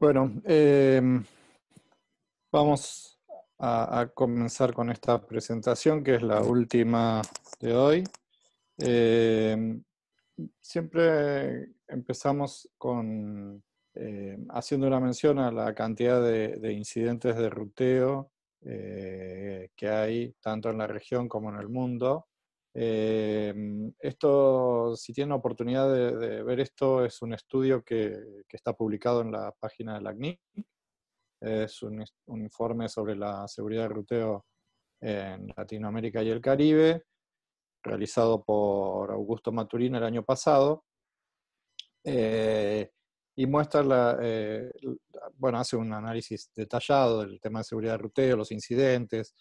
Bueno, em, vamos a, comenzar con esta presentación, que es la última de hoy. Em, siempre empezamos con em, haciendo una mención a la cantidad de incidentes de ruteo eh, que hay tanto en la región como en el mundo. Eh, mm, esto, si tienen oportunidad de, ver esto, es un estudio que, está publicado en la página de la CNIC. Es un, informe sobre la seguridad de ruteo en Latinoamérica y el Caribe, realizado por Augusto Maturín el año pasado. Eh, y muestra, eh, bueno, hace un análisis detallado del tema de seguridad de ruteo, los incidentes,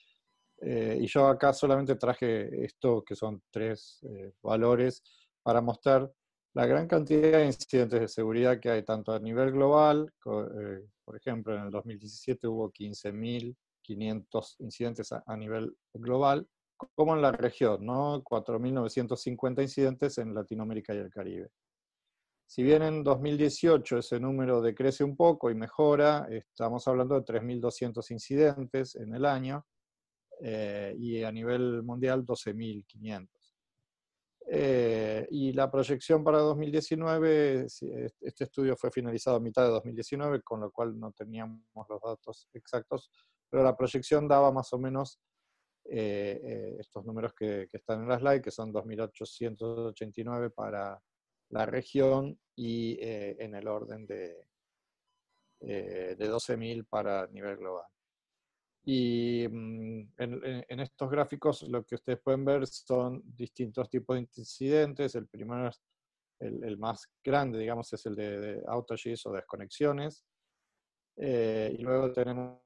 eh, y yo acá solamente traje esto, que son tres eh, valores, para mostrar la gran cantidad de incidentes de seguridad que hay, tanto a nivel global, eh, por ejemplo, en el 2017 hubo 15.500 incidentes a, nivel global, como en la región, 4.950 incidentes en Latinoamérica y el Caribe. Si bien en 2018 ese número decrece un poco y mejora, estamos hablando de 3.200 incidentes en el año, eh, y a nivel mundial 12.500. Eh, y la proyección para 2019, este estudio fue finalizado a mitad de 2019, con lo cual no teníamos los datos exactos, pero la proyección daba más o menos eh, eh, estos números que, están en la slide, que son 2.889 para la región y en el orden de, de 12.000 para nivel global. Y mm, en, estos gráficos lo que ustedes pueden ver son distintos tipos de incidentes. El primero, el, el más grande, digamos, es el de, de outages o desconexiones. Eh, y luego tenemos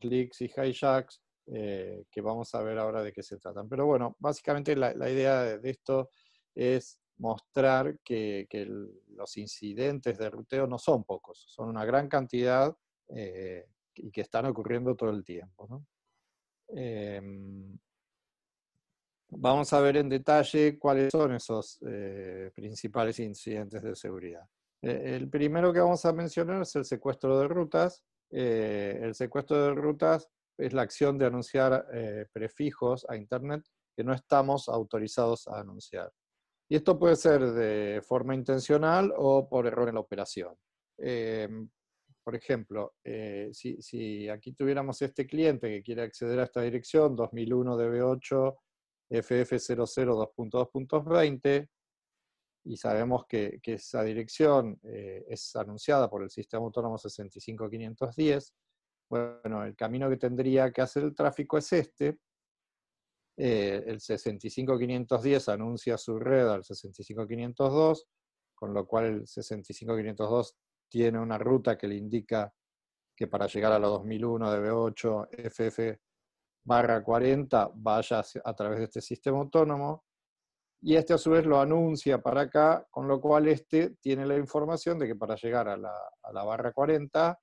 leaks y hijacks, eh, que vamos a ver ahora de qué se tratan. Pero bueno, básicamente la, idea de esto es mostrar que, los incidentes de ruteo no son pocos, son una gran cantidad eh, y que están ocurriendo todo el tiempo. ¿no? Em, vamos a ver en detalle cuáles son esos eh, principales incidentes de seguridad. E, el primero que vamos a mencionar es el secuestro de rutas. Eh, el secuestro de rutas es la acción de anunciar eh, prefijos a Internet que no estamos autorizados a anunciar. Y esto puede ser de forma intencional o por error en la operación. Em, por ejemplo, eh, si, aquí tuviéramos este cliente que quiere acceder a esta dirección, 2001 DB8 FF00 2.2.20, y sabemos que, esa dirección eh, es anunciada por el sistema autónomo 65510, bueno, el camino que tendría que hacer el tráfico es este. Eh, el 65510 anuncia su red al 65502, con lo cual el 65502 tiene una ruta que le indica que para llegar a la 2001 DB8 FF barra 40 vaya a través de este sistema autónomo y este a su vez lo anuncia para acá, con lo cual este tiene la información de que para llegar a la, barra 40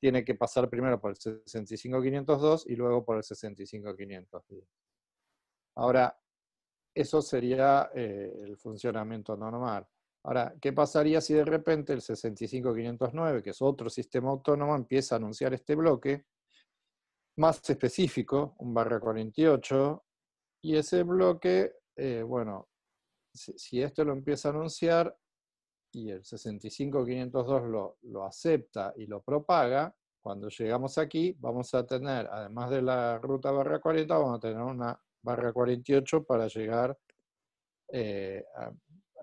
tiene que pasar primero por el 65502 y luego por el 65510. Ahora, eso sería eh, el funcionamiento normal. Ahora, ¿qué pasaría si de repente el 65509, que es otro sistema autónomo, empieza a anunciar este bloque más específico, un barra 48, y ese bloque, eh, bueno, si, esto lo empieza a anunciar y el 65502 lo, lo acepta y lo propaga, cuando llegamos aquí vamos a tener, además de la ruta barra 40, vamos a tener una barra 48 para llegar eh, a,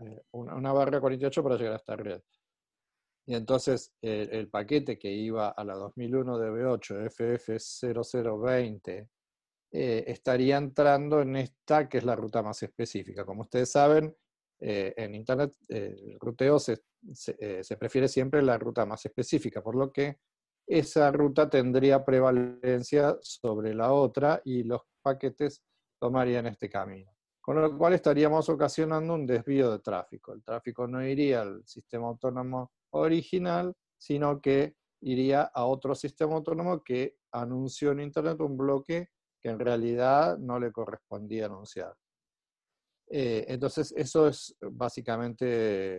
eh, una, barra 48 para llegar a esta red. Y entonces el, paquete que iba a la 2001 DB8 FF0020 estaría entrando en esta que es la ruta más específica. Como ustedes saben, eh, en Internet eh, el ruteo se, se prefiere siempre la ruta más específica, por lo que esa ruta tendría prevalencia sobre la otra y los paquetes tomarían este camino con lo cual estaríamos ocasionando un desvío de tráfico. El tráfico no iría al sistema autónomo original, sino que iría a otro sistema autónomo que anunció en Internet un bloque que en realidad no le correspondía anunciar. Eh, entonces, eso es básicamente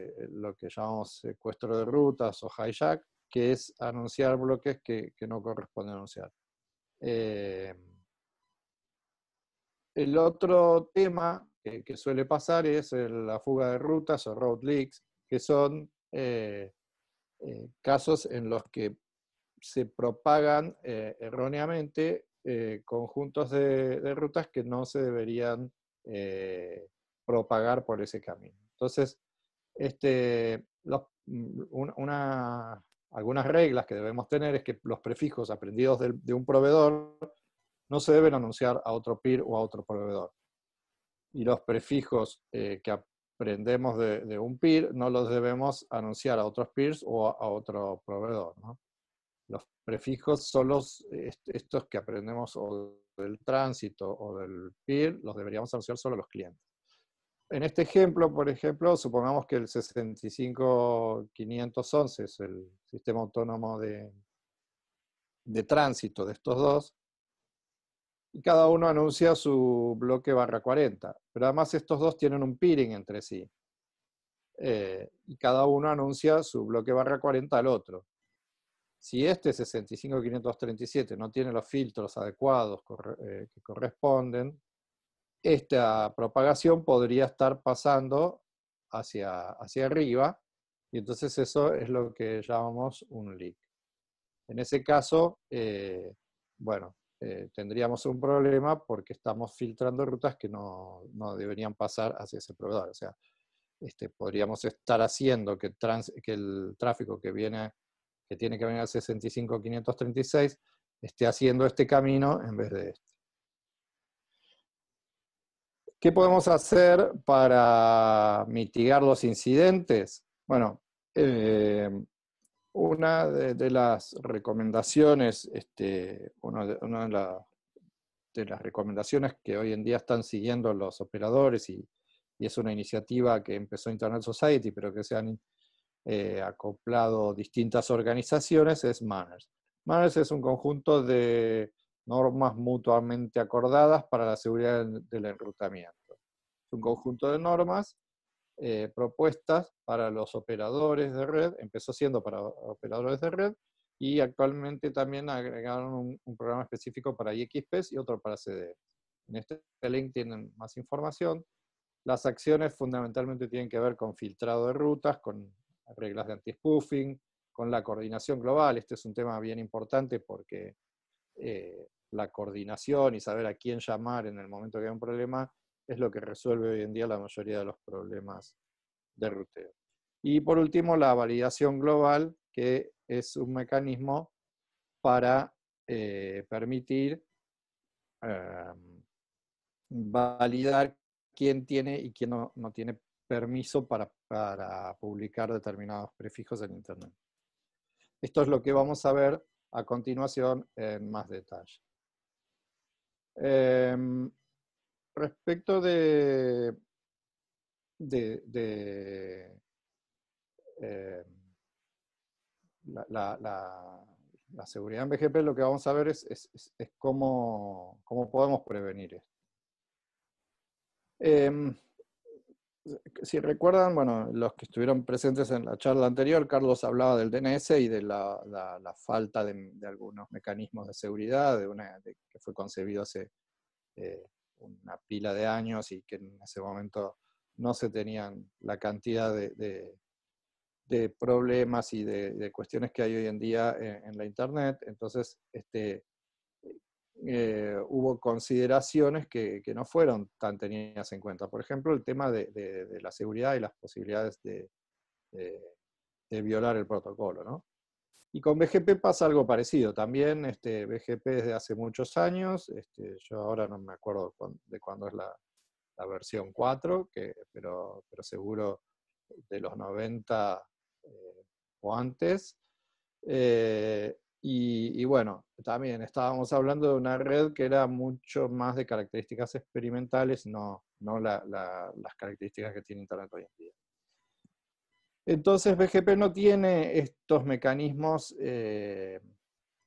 eh, lo que llamamos secuestro de rutas o hijack, que es anunciar bloques que, no corresponde anunciar. Eh, el otro tema que, suele pasar es la fuga de rutas o road leaks, que son eh, eh, casos en los que se propagan eh, erróneamente conjuntos de, rutas que no se deberían propagar por ese camino. Entonces, este, mm, algunas reglas que debemos tener es que los prefijos aprendidos de un proveedor no se deben anunciar a otro peer o a otro proveedor. Y los prefijos eh, que aprendemos de, un peer no los debemos anunciar a otros peers o a, otro proveedor. Los prefijos son los, estos que aprendemos del tránsito o del peer, los deberíamos anunciar solo a los clientes. En este ejemplo, por ejemplo, supongamos que el 65511 es el sistema autónomo de, de tránsito de estos dos, y cada uno anuncia su bloque barra 40. Pero además estos dos tienen un peering entre sí. Eh, y cada uno anuncia su bloque barra 40 al otro. Si este 65537 no tiene los filtros adecuados eh, que corresponden, esta propagación podría estar pasando hacia, hacia arriba, y entonces eso es lo que llamamos un leak. En ese caso, eh, bueno, eh, tendríamos un problema porque estamos filtrando rutas que no, deberían pasar hacia ese proveedor. O sea, este, podríamos estar haciendo que, que el tráfico que viene, que tiene que venir al 65-536, esté haciendo este camino en vez de este. ¿Qué podemos hacer para mitigar los incidentes? Bueno, eh, una de, las recomendaciones, este, una de, las recomendaciones que hoy en día están siguiendo los operadores y, es una iniciativa que empezó Internet Society, pero que se han eh, acoplado distintas organizaciones, es Manners. Manners es un conjunto de normas mutuamente acordadas para la seguridad del enrutamiento. Es un conjunto de normas eh, propuestas para los operadores de red, empezó siendo para operadores de red, y actualmente también agregaron un, programa específico para IXPs y otro para CDE. En este link tienen más información. Las acciones fundamentalmente tienen que ver con filtrado de rutas, con reglas de anti-spoofing, con la coordinación global. Este es un tema bien importante porque eh, la coordinación y saber a quién llamar en el momento que hay un problema es lo que resuelve hoy en día la mayoría de los problemas de ruteo. Y por último, la validación global, que es un mecanismo para eh, permitir em, validar quién tiene y quién no, tiene permiso para, publicar determinados prefijos en Internet. Esto es lo que vamos a ver a continuación en más detalle. Em, respecto de, eh, la, seguridad en BGP, lo que vamos a ver es, cómo, podemos prevenir esto. Em, si recuerdan, bueno, los que estuvieron presentes en la charla anterior, Carlos hablaba del DNS y de la, falta de, algunos mecanismos de seguridad, de una, que fue concebido hace eh, una pila de años y que en ese momento no se tenían la cantidad de, problemas y de, cuestiones que hay hoy en día en, la Internet. Entonces, este, eh, hubo consideraciones que, no fueron tan tenidas en cuenta. Por ejemplo, el tema de, de la seguridad y las posibilidades de, de violar el protocolo. ¿no? Y con BGP pasa algo parecido. También este, BGP desde hace muchos años, este, yo ahora no me acuerdo de cuándo es la, versión 4, que, pero, pero seguro de los 90 eh, o antes. Eh, y, bueno, también estábamos hablando de una red que era mucho más de características experimentales, no, no las características que tiene Internet hoy en día. Entonces, BGP no tiene estos mecanismos eh,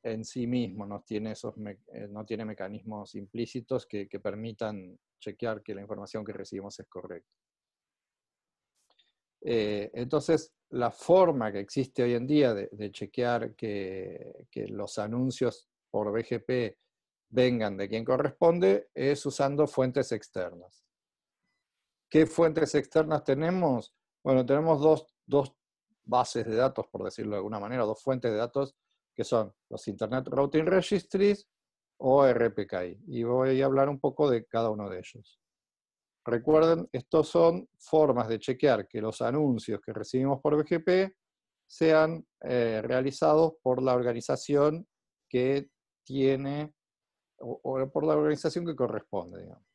en sí mismo, no tiene, esos eh, no tiene mecanismos implícitos que, permitan chequear que la información que recibimos es correcta. Eh, entonces, la forma que existe hoy en día de, chequear que, los anuncios por BGP vengan de quien corresponde es usando fuentes externas. ¿Qué fuentes externas tenemos? Bueno, tenemos dos dos bases de datos, por decirlo de alguna manera, dos fuentes de datos, que son los Internet Routing Registries o RPKI. Y voy a hablar un poco de cada uno de ellos. Recuerden, estos son formas de chequear que los anuncios que recibimos por BGP sean eh, realizados por la organización que tiene o, por la organización que corresponde, digamos.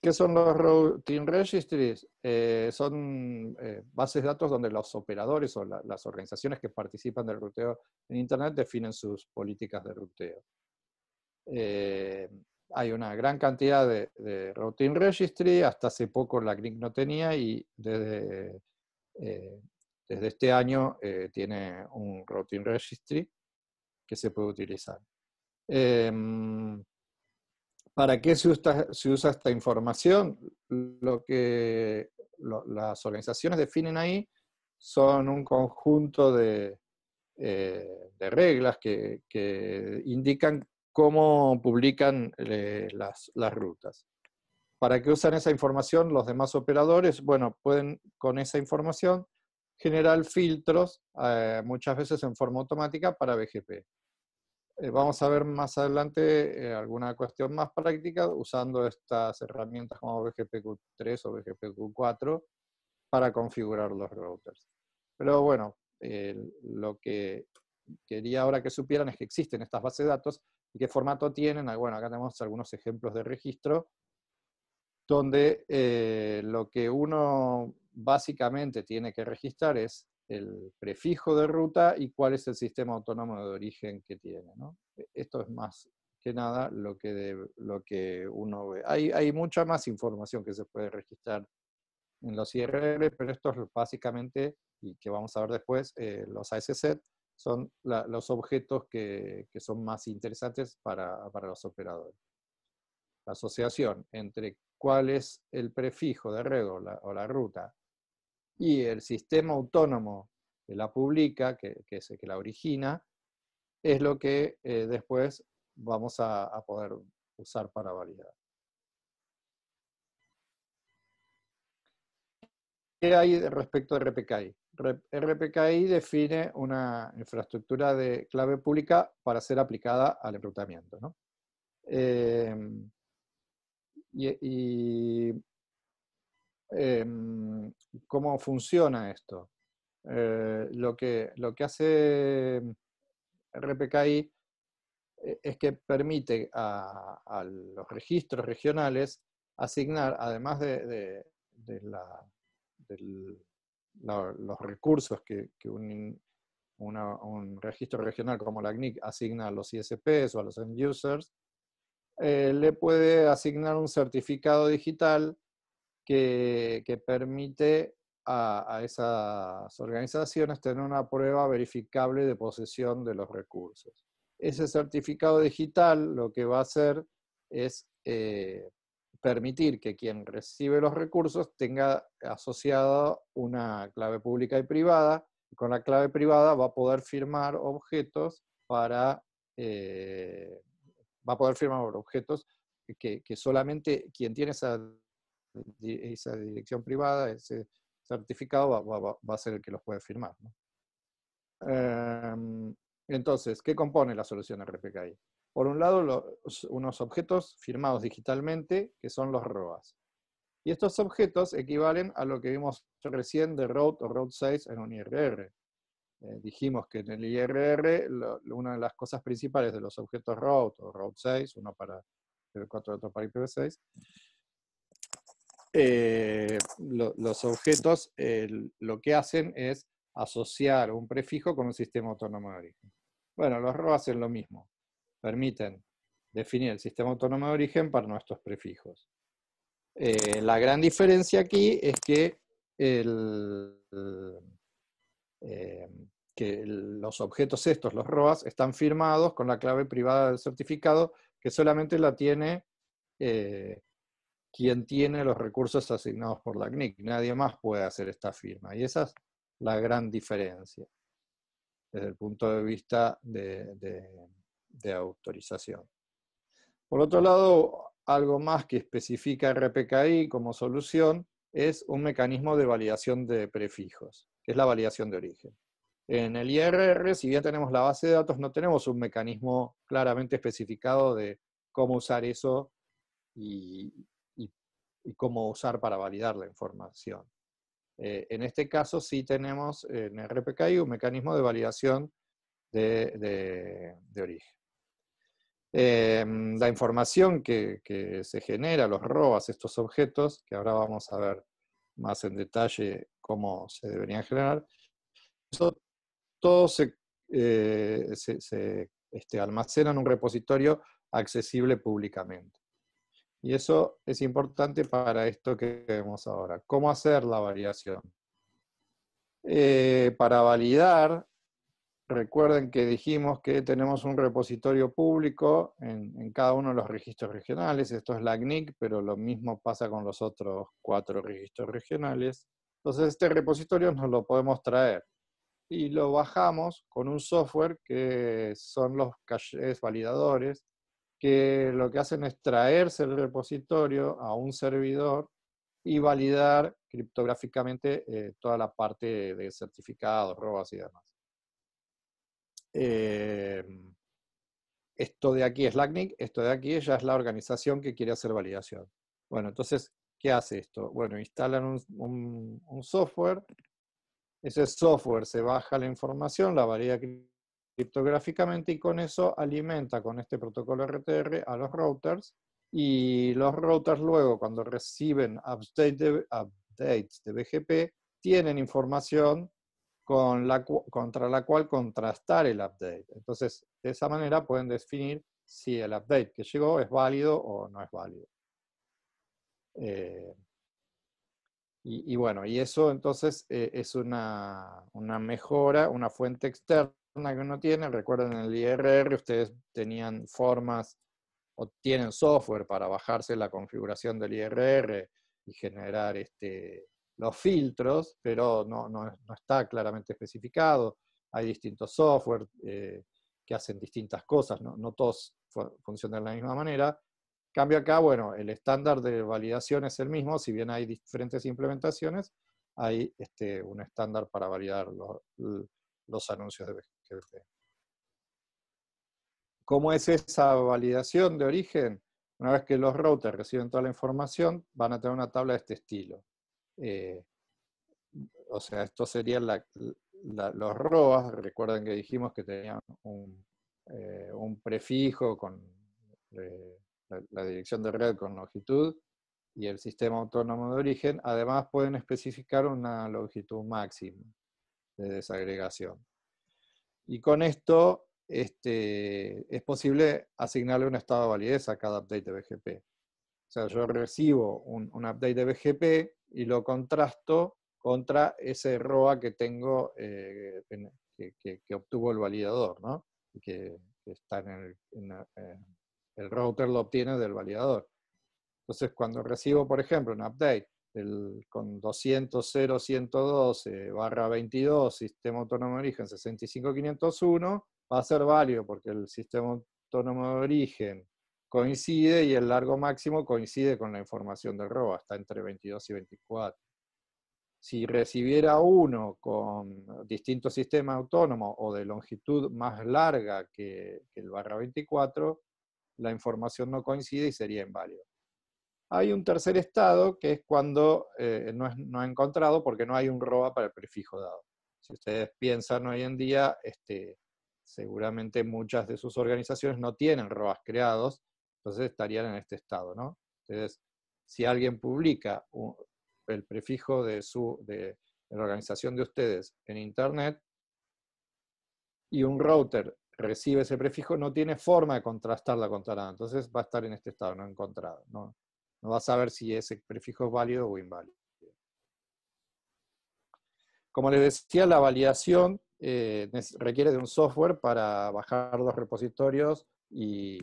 ¿Qué son los Routing Registries? Eh, son eh, bases de datos donde los operadores o las organizaciones que participan del ruteo en Internet definen sus políticas de ruteo. Eh, hay una gran cantidad de, de, Routing Registry, hasta hace poco la CNIC no tenía y desde, desde este año tiene un Routing Registry que se puede utilizar. Em, ¿Para qué se usa, esta información? Lo que las organizaciones definen ahí son un conjunto de, eh, reglas que, indican cómo publican eh, las, rutas. ¿Para qué usan esa información los demás operadores? Bueno, pueden con esa información generar filtros, eh, muchas veces en forma automática, para BGP. Eh, vamos a ver más adelante eh, alguna cuestión más práctica usando estas herramientas como BGPQ3 o BGPQ4 para configurar los routers. Pero bueno, eh, lo que quería ahora que supieran es que existen estas bases de datos y qué formato tienen. Ah, bueno, acá tenemos algunos ejemplos de registro donde lo que uno básicamente tiene que registrar es el prefijo de ruta y cuál es el sistema autónomo de origen que tiene. E, esto es más que nada lo que, lo que uno ve. Hay, mucha más información que se puede registrar en los IRL, pero esto es básicamente, y que vamos a ver después, eh, los ASZ son los objetos que, son más interesantes para, los operadores. La asociación entre cuál es el prefijo de red o la ruta y el sistema autónomo que la publica, que, es el que la origina, es lo que eh, después vamos a, poder usar para validar. ¿Qué hay respecto a RPKI? RPKI define una infraestructura de clave pública para ser aplicada al enrutamiento. Eh, y, Em, cómo funciona esto. Eh, lo, que, hace RPKI eh, es que permite a, los registros regionales asignar, además de, los recursos que, un, registro regional como la CNIC asigna a los ISPs o a los end users, eh, le puede asignar un certificado digital que, permite a, esas organizaciones tener una prueba verificable de posesión de los recursos. Ese certificado digital lo que va a hacer es eh, permitir que quien recibe los recursos tenga asociada una clave pública y privada. con la clave privada va a poder firmar objetos para eh, va a poder firmar objetos que solamente quien tiene esa esa dirección privada, ese certificado va, va a ser el que los puede firmar. Em, entonces, ¿qué compone la solución RPKI? Por un lado, unos objetos firmados digitalmente, que son los ROAS. Y estos objetos equivalen a lo que vimos recién de Road o Road 6 en un IRR. Eh, dijimos que en el IRR una de las cosas principales de los objetos Road o Road 6, uno para ipv 4 otro para IPv6, eh, los objetos lo que hacen es asociar un prefijo con un sistema autónomo de origen. Bueno, los roas hacen lo mismo. Permiten definir el sistema autónomo de origen para nuestros prefijos. Eh, la gran diferencia aquí es que, eh, los objetos estos, los ROAS, están firmados con la clave privada del certificado que solamente la tiene quien tiene los recursos asignados por la CNIC. Nadie más puede hacer esta firma. Y esa es la gran diferencia desde el punto de vista de, autorización. Por otro lado, algo más que especifica RPKI como solución es un mecanismo de validación de prefijos, que es la validación de origen. En el IRR, si bien tenemos la base de datos, no tenemos un mecanismo claramente especificado de cómo usar eso y, y cómo usar para validar la información. Eh, en este caso sí tenemos en RPKI un mecanismo de validación de, origen. Eh, la información que, se genera, los robas, estos objetos, que ahora vamos a ver más en detalle cómo se deberían generar, todo se, eh, este, almacena en un repositorio accesible públicamente. Y eso es importante para esto que vemos ahora. ¿Cómo hacer la variación? Eh, para validar, recuerden que dijimos que tenemos un repositorio público en, cada uno de los registros regionales. Esto es la CNIC, pero lo mismo pasa con los otros cuatro registros regionales. Entonces este repositorio nos lo podemos traer y lo bajamos con un software que son los calles validadores que lo que hacen es traerse el repositorio a un servidor y validar criptográficamente eh, toda la parte de certificados, robas y demás. Eh, esto de aquí es LACNIC, esto de aquí ya es la organización que quiere hacer validación. Bueno, entonces, ¿qué hace esto? Bueno, instalan un, software, ese software se baja la información, la valida criptográficamente y con eso alimenta con este protocolo RTR a los routers y los routers luego cuando reciben update updates de BGP tienen información contra la cual contrastar el update. Entonces, de esa manera pueden definir si el update que llegó es válido o no es válido. Eh, y, bueno, y eso entonces eh, es una mejora, una fuente externa que uno tiene, recuerden en el IRR, ustedes tenían formas o tienen software para bajarse la configuración del IRR y generar este, los filtros, pero no, no, está claramente especificado. Hay distintos software eh, que hacen distintas cosas, no, todos funcionan de la misma manera. Cambio acá, bueno, el estándar de validación es el mismo, si bien hay diferentes implementaciones, hay este, un estándar para validar los, los anuncios de, ¿Cómo es esa validación de origen? Una vez que los routers reciben toda la información, van a tener una tabla de este estilo. Eh, o sea, esto serían los ROAS, recuerden que dijimos que tenían un, eh, prefijo con eh, la dirección de red con longitud, y el sistema autónomo de origen, además pueden especificar una longitud máxima de desagregación. Y con esto este, es posible asignarle un estado de validez a cada update de BGP. O sea, yo recibo un, update de BGP y lo contrasto contra ese ROA que tengo, eh, que, obtuvo el validador, ¿no? Que, está en el, eh, el, router lo obtiene del validador. Entonces, cuando recibo, por ejemplo, un update el, con 200.0.112 eh, barra 22, sistema autónomo de origen 65501, va a ser válido porque el sistema autónomo de origen coincide y el largo máximo coincide con la información del ROA, está entre 22 y 24. Si recibiera uno con distinto sistema autónomo o de longitud más larga que, el barra 24, la información no coincide y sería inválido hay un tercer estado que es cuando eh, no, ha encontrado porque no hay un ROA para el prefijo dado. Si ustedes piensan hoy en día, este, seguramente muchas de sus organizaciones no tienen ROAs creados, entonces estarían en este estado, ¿no? Entonces, si alguien publica el prefijo de, su, de, la organización de ustedes en Internet y un router recibe ese prefijo, no tiene forma de contrastarla contra nada. Entonces va a estar en este estado, no encontrado. No, no va a saber si ese prefijo es válido o inválido. Como les decía, la validación eh, requiere de un software para bajar los repositorios y,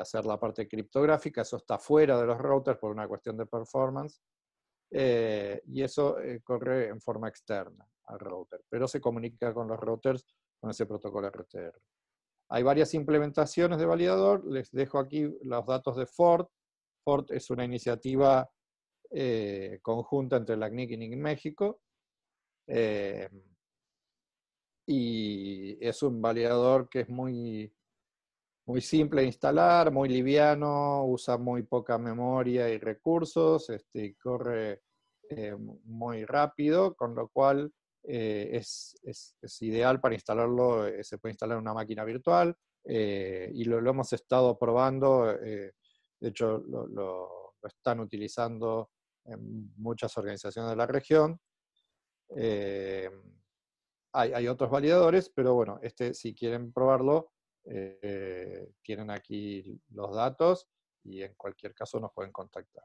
hacer la parte criptográfica. Eso está fuera de los routers por una cuestión de performance. Eh, y eso eh, corre en forma externa al router, pero se comunica con los routers con ese protocolo RTR. Hay varias implementaciones de validador. Les dejo aquí los datos de Ford, es una iniciativa eh, conjunta entre la CNIC y México. Eh, y es un validador que es muy, muy simple de instalar, muy liviano, usa muy poca memoria y recursos, este, corre eh, muy rápido, con lo cual es, ideal para instalarlo, se puede instalar en una máquina virtual y lo hemos estado probando de hecho, lo, están utilizando en muchas organizaciones de la región. Eh, hay, otros validadores, pero bueno, este si quieren probarlo, eh, tienen aquí los datos y en cualquier caso nos pueden contactar.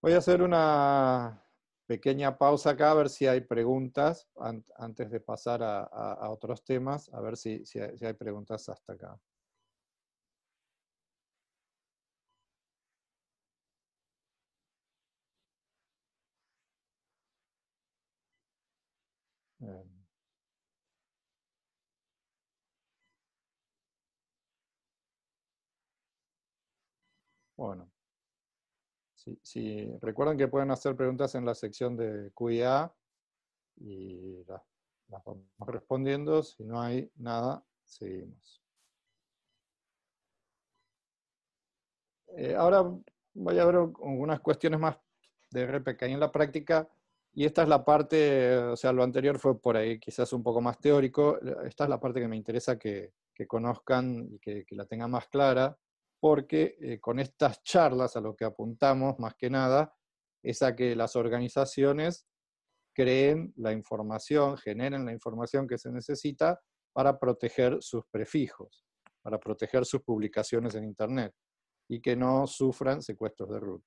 Voy a hacer una pequeña pausa acá a ver si hay preguntas antes de pasar a, otros temas, a ver si hay preguntas hasta acá. Bueno. si recuerdan recuerden que pueden hacer preguntas en la sección de QA y las, vamos respondiendo. Si no hay nada, seguimos. Eh, ahora voy a ver algunas cuestiones más de RPK en la práctica. Y esta es la parte, o sea, lo anterior fue por ahí quizás un poco más teórico. Esta es la parte que me interesa que, conozcan y que la tengan más clara porque eh, con estas charlas a lo que apuntamos más que nada es a que las organizaciones creen la información, generen la información que se necesita para proteger sus prefijos, para proteger sus publicaciones en Internet y que no sufran secuestros de root.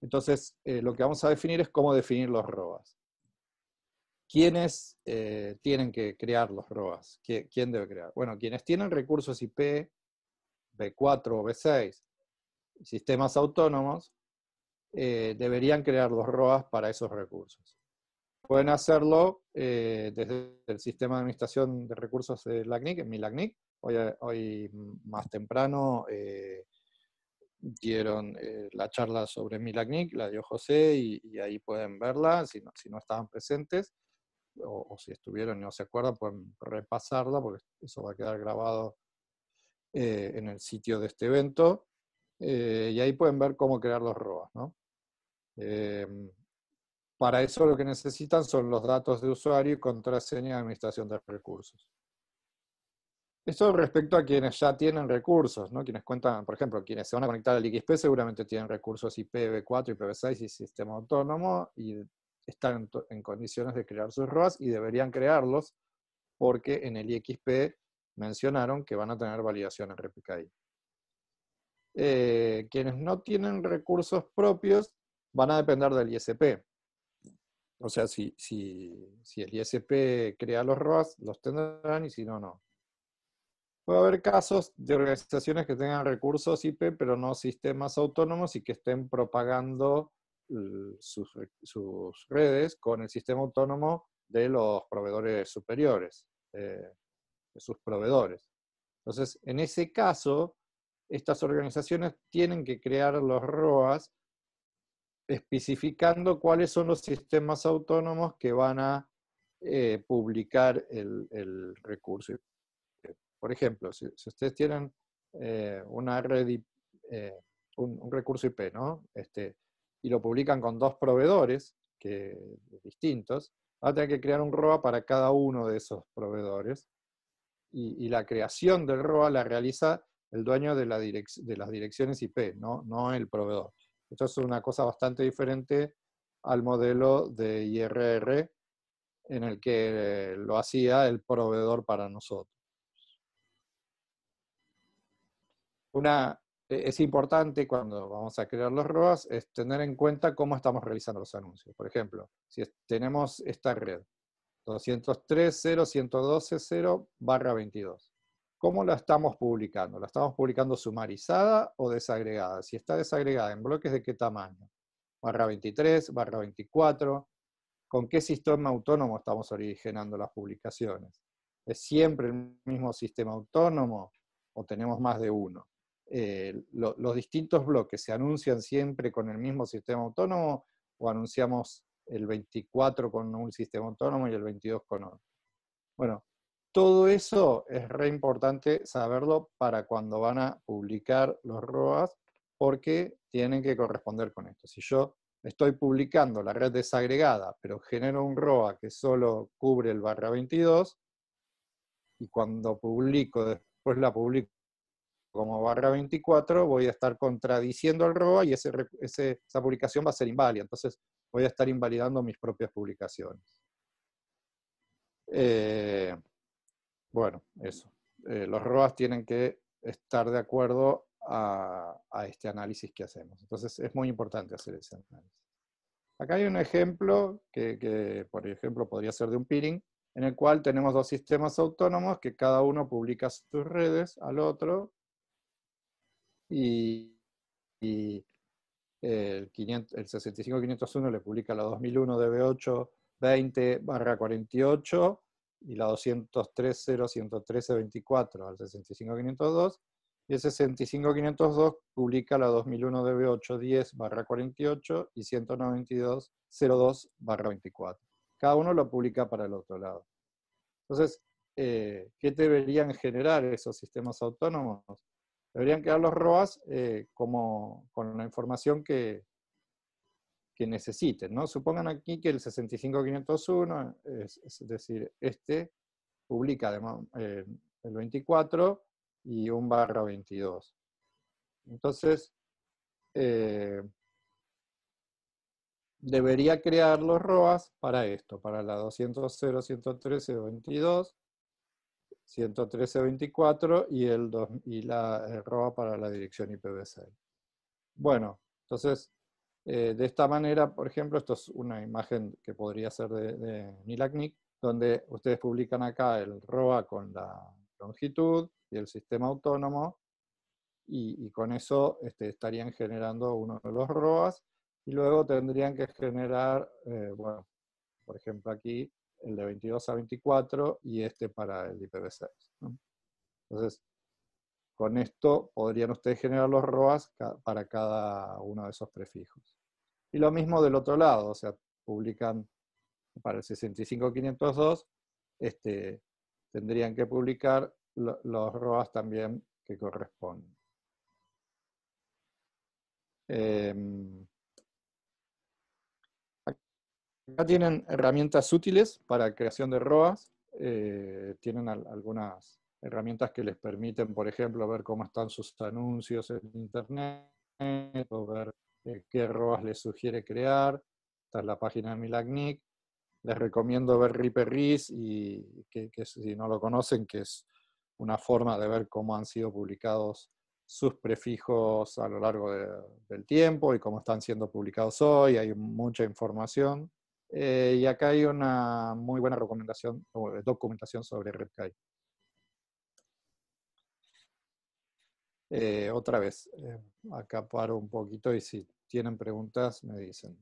Entonces, eh, lo que vamos a definir es cómo definir los ROAS. ¿Quiénes eh, tienen que crear los ROAS? ¿Quién debe crear? Bueno, quienes tienen recursos IP B4 o B6, sistemas autónomos, eh, deberían crear los ROAS para esos recursos. Pueden hacerlo eh, desde el sistema de administración de recursos de LACNIC, en mi Hoy, más temprano eh, dieron la charla sobre mi la dio José, y, ahí pueden verla si no, si estaban presentes. O, o, si estuvieron y no se acuerdan, pueden repasarla porque eso va a quedar grabado eh, en el sitio de este evento. Eh, y ahí pueden ver cómo crear los ROAS. Eh, para eso lo que necesitan son los datos de usuario y contraseña de administración de recursos. Esto respecto a quienes ya tienen recursos, Quienes cuentan, por ejemplo, quienes se van a conectar al XP seguramente tienen recursos IPv4, IPv6 y sistema autónomo y están en condiciones de crear sus ROAS y deberían crearlos porque en el IXP mencionaron que van a tener validación en RPKI. Eh, quienes no tienen recursos propios van a depender del ISP. O sea, si, el ISP crea los ROAS, los tendrán y si no, no. Puede haber casos de organizaciones que tengan recursos IP, pero no sistemas autónomos y que estén propagando sus, redes con el sistema autónomo de los proveedores superiores. Eh, sus proveedores. Entonces, en ese caso, estas organizaciones tienen que crear los ROAS especificando cuáles son los sistemas autónomos que van a eh, publicar el, recurso. Por ejemplo, si, ustedes tienen eh, una red, eh, un, recurso IP, ¿no? Este, y lo publican con dos proveedores que, distintos, van a tener que crear un ROA para cada uno de esos proveedores y, la creación del ROA la realiza el dueño de, la de las direcciones IP, ¿no? no el proveedor. Esto es una cosa bastante diferente al modelo de IRR en el que eh, lo hacía el proveedor para nosotros. Una, e-, es importante cuando vamos a crear los ROAS es tener en cuenta cómo estamos realizando los anuncios. Por ejemplo, si tenemos esta red 203 barra 22. ¿Cómo la estamos publicando? ¿La estamos publicando sumarizada o desagregada? Si está desagregada, ¿en bloques de qué tamaño? Barra 23, barra 24. ¿Con qué sistema autónomo estamos originando las publicaciones? ¿Es siempre el mismo sistema autónomo o tenemos más de uno? ¿Los distintos bloques se anuncian siempre con el mismo sistema autónomo o anunciamos el 24 con un sistema autónomo y el 22 con otro. Bueno, todo eso es re importante saberlo para cuando van a publicar los ROAS, porque tienen que corresponder con esto. Si yo estoy publicando la red desagregada, pero genero un ROA que solo cubre el barra 22, y cuando publico, después la publico como barra 24, voy a estar contradiciendo al ROA y esa publicación va a ser inválida. Entonces, voy a estar invalidando mis propias publicaciones. Eh, bueno, eso. Eh, los ROAS tienen que estar de acuerdo a, este análisis que hacemos. Entonces es muy importante hacer ese análisis. Acá hay un ejemplo que, por ejemplo, podría ser de un peering, en el cual tenemos dos sistemas autónomos que cada uno publica sus redes al otro y el, 65501 le publica la 2001 DB8 20 barra 48 y la 203 24 al 65 y el 65 publica la 2001 DB8 10 barra 48 y 192-02 barra 24. Cada uno lo publica para el otro lado. Entonces, eh, ¿qué deberían generar esos sistemas autónomos? deberían crear los ROAS eh, como, con la información que, que necesiten. ¿no? Supongan aquí que el 65501, es, decir, este, publica el 24 y un barra 22. Entonces, eh, debería crear los ROAS para esto, para la 200, 113, 22 113.24 y, el, y la, roba ROA para la dirección IPv6. Bueno, entonces, eh, de esta manera, por ejemplo, esto es una imagen que podría ser de, de NILACNIC, donde ustedes publican acá el ROA con la longitud y el sistema autónomo, y, con eso este, estarían generando uno de los ROAs, y luego tendrían que generar, eh, bueno, por ejemplo aquí, el de 22 a 24 y este para el IPv6. Entonces, con esto podrían ustedes generar los ROAS para cada uno de esos prefijos. Y lo mismo del otro lado, o sea, publican para el 65502, este, tendrían que publicar los ROAS también que corresponden. Em, ya tienen herramientas útiles para creación de ROAS, eh, tienen algunas herramientas que les permiten, por ejemplo, ver cómo están sus anuncios en Internet, o ver eh, qué ROAS les sugiere crear. Esta es la página de Milagnic. Les recomiendo ver Riperris, y que, si no lo conocen, que es una forma de ver cómo han sido publicados sus prefijos a lo largo del tiempo y cómo están siendo publicados hoy. Hay mucha información. Eh, y acá hay una muy buena recomendación, eh, documentación sobre RedKai. Eh, otra vez, eh, acá paro un poquito y si tienen preguntas me dicen.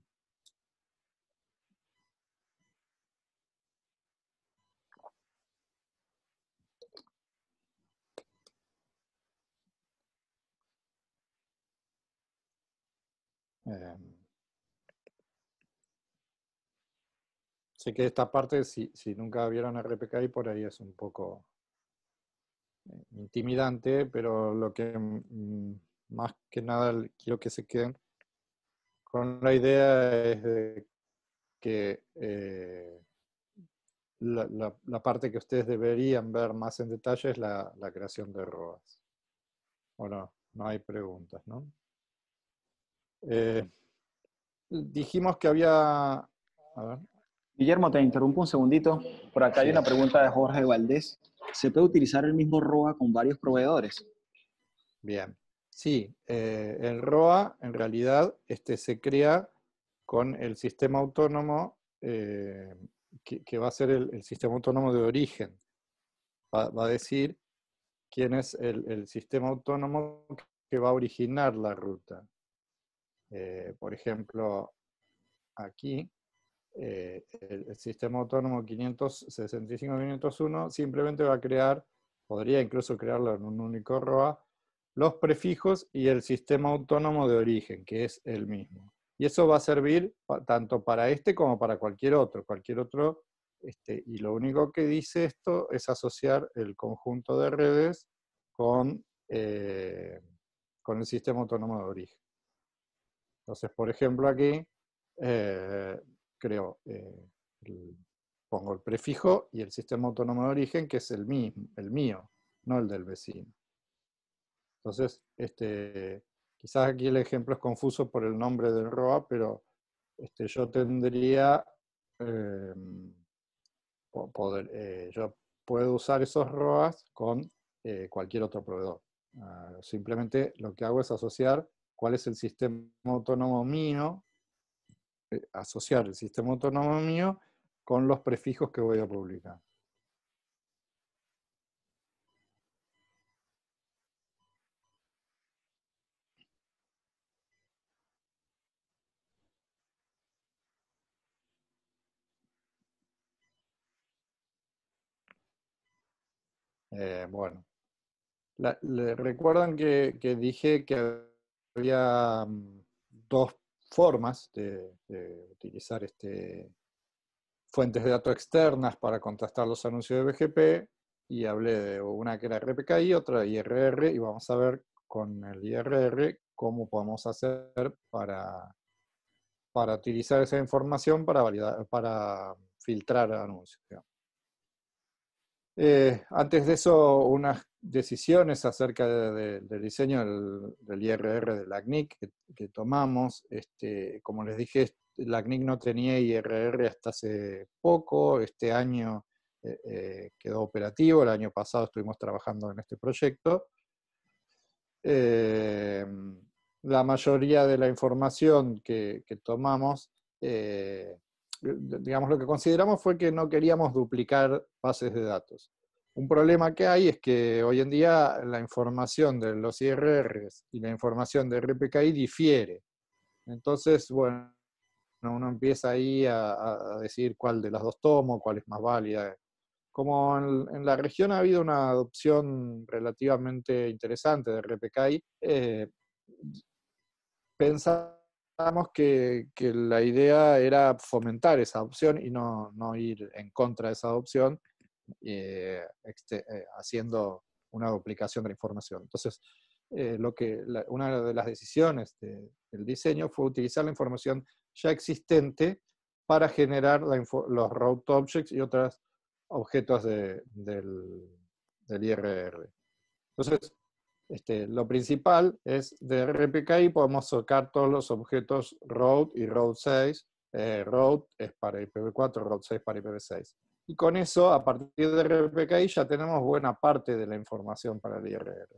Em, Sé que esta parte, si, nunca vieron RPKI, por ahí es un poco eh, intimidante, pero lo que mm, más que nada quiero que se queden con la idea es de que eh, la, parte que ustedes deberían ver más en detalle es la, creación de ROAS. Bueno, no hay preguntas, ¿no? Eh, dijimos que había... A ver. Guillermo, te interrumpo un segundito. Por acá hay una pregunta de Jorge Valdés. ¿Se puede utilizar el mismo ROA con varios proveedores? Bien, sí. Eh, el ROA en realidad este, se crea con el sistema autónomo eh, que, va a ser el, sistema autónomo de origen. Va, a decir quién es el, sistema autónomo que va a originar la ruta. Eh, por ejemplo, aquí eh, el, sistema autónomo 565-501 simplemente va a crear, podría incluso crearlo en un único ROA, los prefijos y el sistema autónomo de origen, que es el mismo. Y eso va a servir tanto para este como para cualquier otro. Cualquier otro, este, y lo único que dice esto es asociar el conjunto de redes con, eh, con el sistema autónomo de origen. Entonces, por ejemplo, aquí eh, creo, eh, pongo el prefijo y el sistema autónomo de origen, que es el, mismo, el mío, no el del vecino. Entonces, este, quizás aquí el ejemplo es confuso por el nombre del ROA, pero este, yo tendría, em, poder, eh, yo puedo usar esos ROAs con eh, cualquier otro proveedor. Ah, simplemente lo que hago es asociar cuál es el sistema autónomo mío eh, asociar el sistema autónomo mío con los prefijos que voy a publicar. Eh, bueno, le, recuerdan que, que, dije que había mm, dos formas de, utilizar este, fuentes de datos externas para contrastar los anuncios de BGP y hablé de una que era RPKI, otra IRR y vamos a ver con el IRR cómo podemos hacer para, para utilizar esa información para, validar, para filtrar anuncios. Eh, antes de eso, unas decisiones acerca del diseño del, IRR de la que, tomamos. Este, como les dije, la CNIC no tenía IRR hasta hace poco. Este año eh, eh, quedó operativo. El año pasado estuvimos trabajando en este proyecto. la mayoría de la información que tomamos digamos, lo que consideramos fue que no queríamos duplicar bases de datos. Un problema que hay es que hoy en día la información de los IRRs y la información de RPKI difiere. Entonces, bueno, uno empieza ahí a, decir cuál de las dos tomo, cuál es más válida. Como en, la región ha habido una adopción relativamente interesante de RPKI, eh, que, la idea era fomentar esa adopción y no, ir en contra de esa adopción, eh, este, eh, haciendo una duplicación de la información. Entonces, eh, lo que, una de las decisiones del diseño fue utilizar la información ya existente para generar los route objects y otros objetos del, del IRR. Entonces, este, lo principal es de RPKI podemos sacar todos los objetos road y road 6. Eh, road es para IPv4, road 6 para IPv6. Y con eso, a partir de RPKI ya tenemos buena parte de la información para el IRR.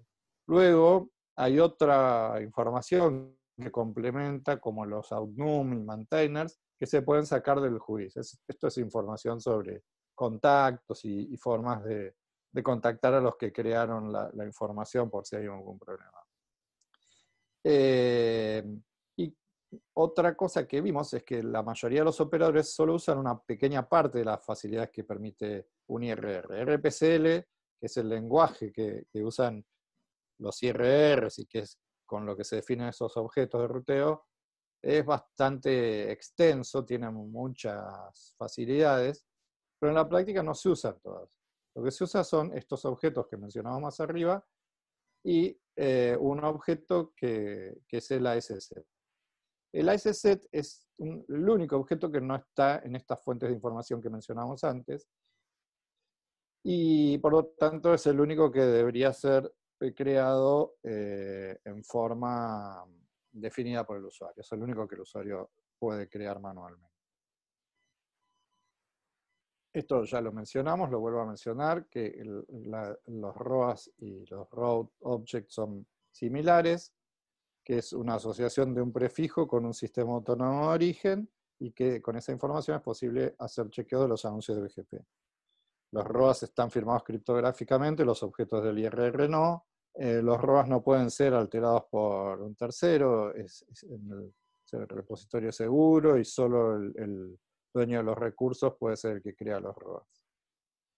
Luego hay otra información que complementa como los outnum y maintainers que se pueden sacar del juicio. esto es información sobre contactos y formas de, de contactar a los que crearon la, información por si hay algún problema. Eh, y otra cosa que vimos es que la mayoría de los operadores solo usan una pequeña parte de las facilidades que permite un IRR. RPCL, que es el lenguaje que, que usan los IRRs y que es con lo que se definen esos objetos de ruteo, es bastante extenso, tiene muchas facilidades, pero en la práctica no se usan todas. Lo que se usa son estos objetos que mencionábamos más arriba y eh, un objeto que, es el ASSet. El ASSet es el único objeto que no está en estas fuentes de información que mencionamos antes y por lo tanto es el único que debería ser eh, creado eh, en forma definida por el usuario. Es el único que el usuario puede crear manualmente. Esto ya lo mencionamos, lo vuelvo a mencionar, que los ROAS y los Road Objects son similares, que es una asociación de un prefijo con un sistema autónomo de origen y que con esa información es posible hacer chequeo de los anuncios de BGP. Los ROAS están firmados criptográficamente, los objetos del IRR no. Eh, los ROAS no pueden ser alterados por un tercero, es, en el, repositorio seguro y solo el dueño de los recursos puede ser el que crea los ROAS.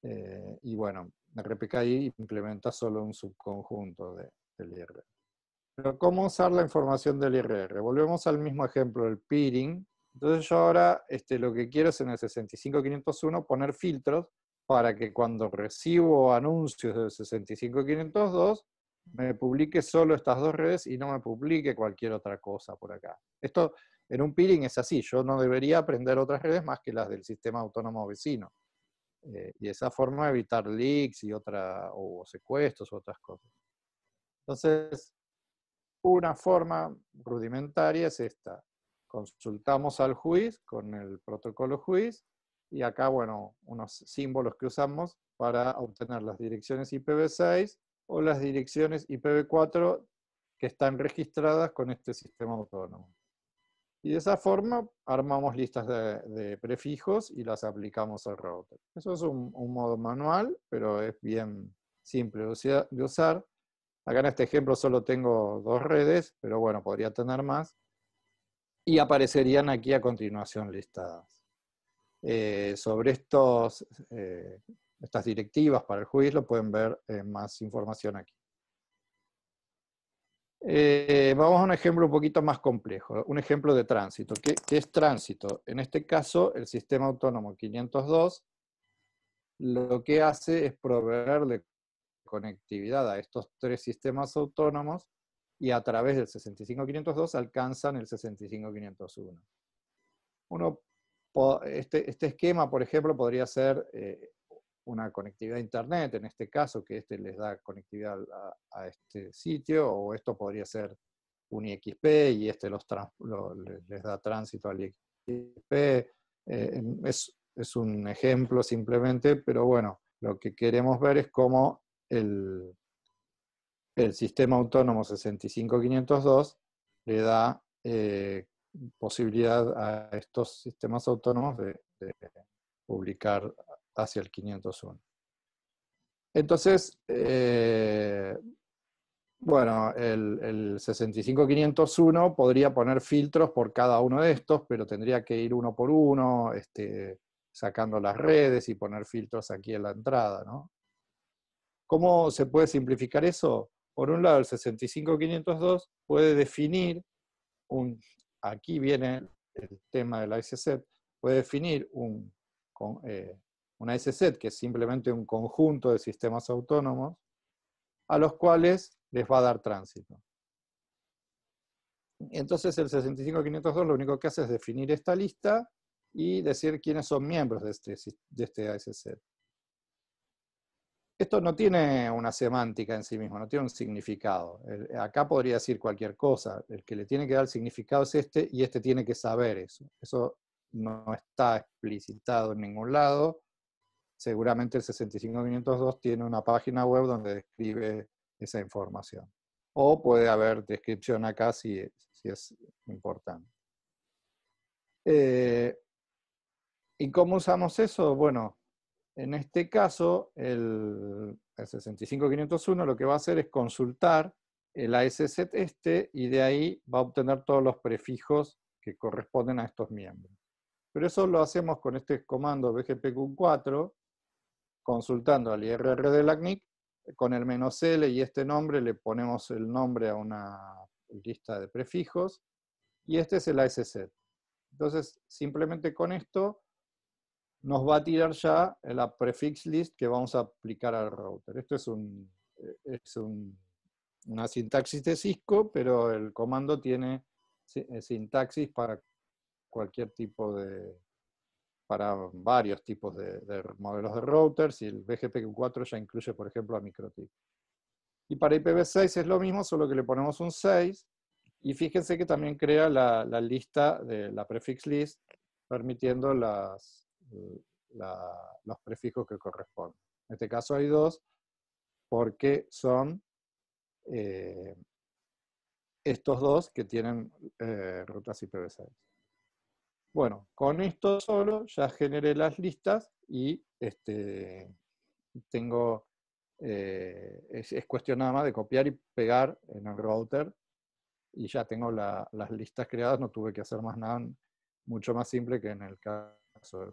Eh, y bueno, RPKI implementa solo un subconjunto de, del IRR. Pero ¿cómo usar la información del IRR? Volvemos al mismo ejemplo del peering. Entonces yo ahora este, lo que quiero es en el 65501 poner filtros para que cuando recibo anuncios del 65502 me publique solo estas dos redes y no me publique cualquier otra cosa por acá. Esto en un peering es así, yo no debería aprender otras redes más que las del sistema autónomo vecino. Eh, y esa forma de evitar leaks y otra, o secuestros u otras cosas. Entonces, una forma rudimentaria es esta. Consultamos al juiz con el protocolo juiz y acá, bueno, unos símbolos que usamos para obtener las direcciones IPv6 o las direcciones IPv4 que están registradas con este sistema autónomo. Y de esa forma armamos listas de, prefijos y las aplicamos al router. Eso es un, modo manual, pero es bien simple de usar. Acá en este ejemplo solo tengo dos redes, pero bueno, podría tener más. Y aparecerían aquí a continuación listadas. Eh, sobre estos, eh, estas directivas para el juicio lo pueden ver eh, más información aquí. Eh, vamos a un ejemplo un poquito más complejo, un ejemplo de tránsito. ¿Qué, es tránsito? En este caso, el sistema autónomo 502 lo que hace es proveerle conectividad a estos tres sistemas autónomos y a través del 65502 alcanzan el 65501. Este, este, esquema, por ejemplo, podría ser eh, una conectividad a Internet, en este caso, que este les da conectividad a, este sitio, o esto podría ser un IXP y este los les da tránsito al IXP. Eh, es, un ejemplo simplemente, pero bueno, lo que queremos ver es cómo el, el sistema autónomo 65502 le da eh, posibilidad a estos sistemas autónomos de, de publicar hacia el 501. Entonces, eh, bueno, el, 65501 podría poner filtros por cada uno de estos, pero tendría que ir uno por uno, este, sacando las redes y poner filtros aquí en la entrada. ¿no? ¿Cómo se puede simplificar eso? Por un lado, el 65502 puede definir un, aquí viene el tema del ICC, puede definir un, eh, una SSET que es simplemente un conjunto de sistemas autónomos, a los cuales les va a dar tránsito. Entonces el 65502 lo único que hace es definir esta lista y decir quiénes son miembros de este, de este e Esto no tiene una semántica en sí mismo, no tiene un significado. acá podría decir cualquier cosa. El que le tiene que dar significado es este y este tiene que saber eso. Eso no está explicitado en ningún lado seguramente el 65502 tiene una página web donde describe esa información. O puede haber descripción acá si, si es importante. Eh, ¿Y cómo usamos eso? Bueno, en este caso, el, el 65501 lo que va a hacer es consultar el ASZ este y de ahí va a obtener todos los prefijos que corresponden a estos miembros. Pero eso lo hacemos con este comando bgpq4 consultando al IRR del ACNIC, con el menos L y este nombre le ponemos el nombre a una lista de prefijos, y este es el ASZ. Entonces, simplemente con esto nos va a tirar ya la prefix list que vamos a aplicar al router. Esto es, es una sintaxis de Cisco, pero el comando tiene eh, sintaxis para cualquier tipo de, para varios tipos de, modelos de routers y el BGP4 ya incluye, por ejemplo, a MikroTik. Y para IPv6 es lo mismo, solo que le ponemos un 6 y fíjense que también crea la, lista de la prefix list, permitiendo las, los prefijos que corresponden. En este caso hay dos, porque son eh, estos dos que tienen eh, rutas IPv6. Bueno, con esto solo ya generé las listas y este, tengo, eh, es, cuestión nada más de copiar y pegar en el router y ya tengo las listas creadas, no tuve que hacer más nada, mucho más simple que en el caso del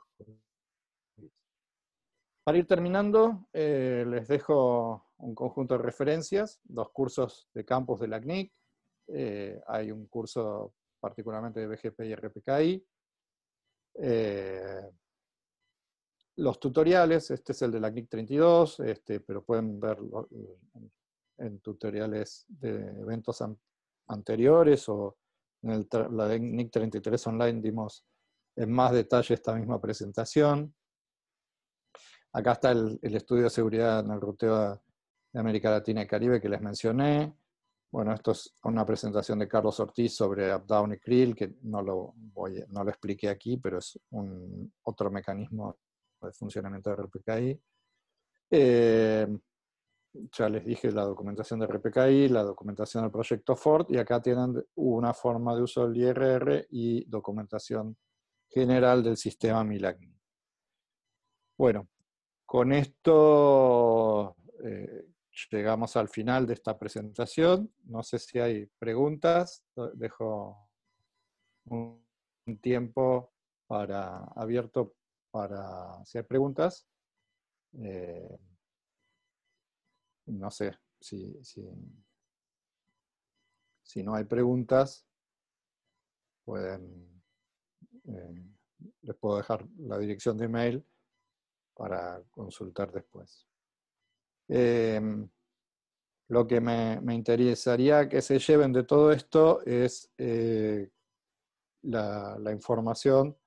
Para ir terminando, eh, les dejo un conjunto de referencias, dos cursos de campus de la CNIC, eh, hay un curso particularmente de BGP y RPKI, eh, los tutoriales, este es el de la nic 32, este, pero pueden verlo en tutoriales de eventos anteriores o en la de NIC 33 online dimos en más detalle esta misma presentación. Acá está el estudio de seguridad en el ruteo de América Latina y Caribe que les mencioné. Bueno, esto es una presentación de Carlos Ortiz sobre Updown y Krill, que no lo, no lo expliqué aquí, pero es un, otro mecanismo de funcionamiento de RPKI. Eh, ya les dije la documentación de RPKI, la documentación del proyecto Ford, y acá tienen una forma de uso del IRR y documentación general del sistema Milagni. Bueno, con esto eh, llegamos al final de esta presentación. No sé si hay preguntas. Dejo un tiempo para, abierto para si hay preguntas. Eh, no sé si, si, no hay preguntas, pueden, eh, les puedo dejar la dirección de email para consultar después. Em, lo que me, interesaría que se lleven de todo esto es eh, la, información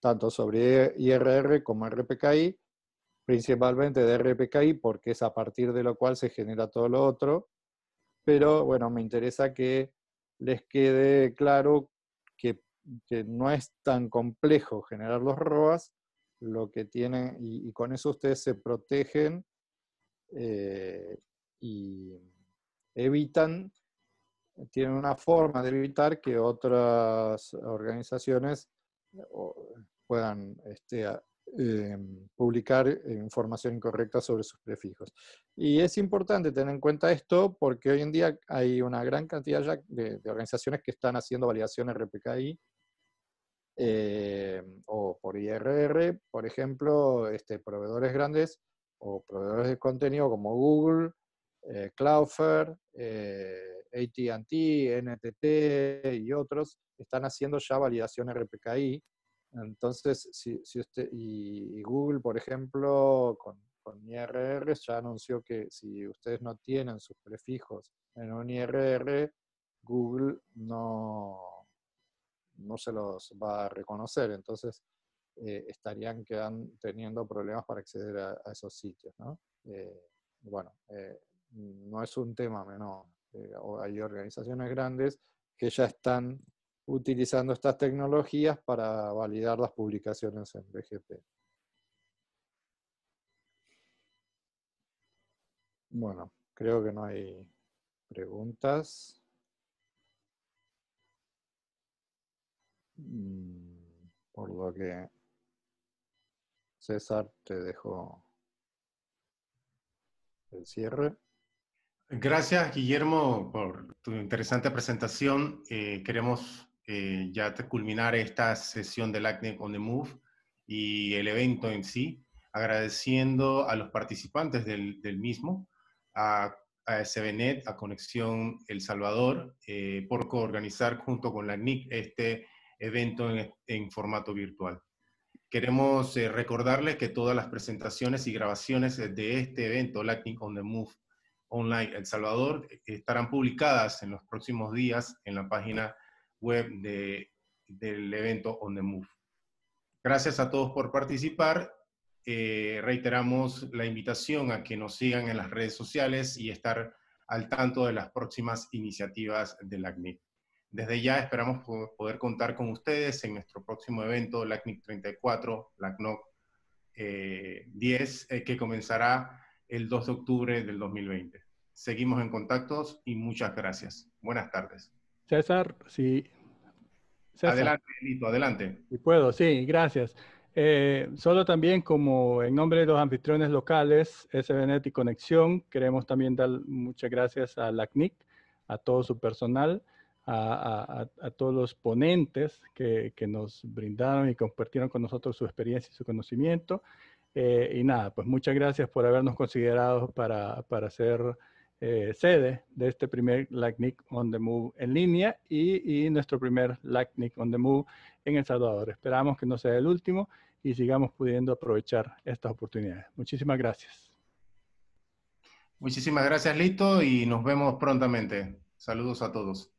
tanto sobre IRR como RPKI, principalmente de RPKI porque es a partir de lo cual se genera todo lo otro, pero bueno, me interesa que les quede claro que, no es tan complejo generar los ROAS, lo que tienen, y, y con eso ustedes se protegen eh, y evitan, tienen una forma de evitar que otras organizaciones eh, puedan este, eh, publicar información incorrecta sobre sus prefijos. Y es importante tener en cuenta esto porque hoy en día hay una gran cantidad de, organizaciones que están haciendo validaciones RPKI o por IRR, por ejemplo, este, proveedores grandes o proveedores de contenido como Google, eh, Cloudflare, eh, ATT, NTT y otros, están haciendo ya validación RPKI. Entonces, si, usted, y, Google, por ejemplo, con, con IRR ya anunció que si ustedes no tienen sus prefijos en un IRR, Google no, no se los va a reconocer. Entonces, eh, estarían quedan, teniendo problemas para acceder a, esos sitios. Eh, bueno, eh, no es un tema menor. hay organizaciones grandes que ya están utilizando estas tecnologías para validar las publicaciones en BGP. Bueno, creo que no hay preguntas. Mm, por lo que César, te dejo el cierre. Gracias, Guillermo, por tu interesante presentación. Eh, queremos eh, ya culminar esta sesión del Acne on the Move y el evento en sí, agradeciendo a los participantes del, mismo, a, SBNet, a Conexión El Salvador, eh, por coorganizar junto con la NIC este evento en formato virtual. Queremos eh, recordarles que todas las presentaciones y grabaciones eh, de este evento, LACNIC on the Move Online El Salvador, eh, estarán publicadas en los próximos días en la página web de, del evento On the Move. Gracias a todos por participar. reiteramos la invitación a que nos sigan en las redes sociales y estar al tanto de las próximas iniciativas del LACNIC. Desde ya esperamos poder contar con ustedes en nuestro próximo evento, LACNIC 34, LACNOC 10, que comenzará el 2 de octubre del 2020. Seguimos en contactos y muchas gracias. Buenas tardes. César, sí. Adelante, Lito, adelante. Si puedo, sí, gracias. Eh, solo también como en nombre de los anfitriones locales, SBNet y Conexión, queremos también dar muchas gracias a LACNIC, a todo su personal a, todos los ponentes que, que, nos brindaron y compartieron con nosotros su experiencia y su conocimiento. Eh, y nada, pues muchas gracias por habernos considerado para, para ser eh, sede de este primer LACNIC on the Move en línea y, y nuestro primer LACNIC on the Move en El Salvador. Esperamos que no sea el último y sigamos pudiendo aprovechar estas oportunidades. Muchísimas gracias. Muchísimas gracias, Lito, y nos vemos prontamente. Saludos a todos.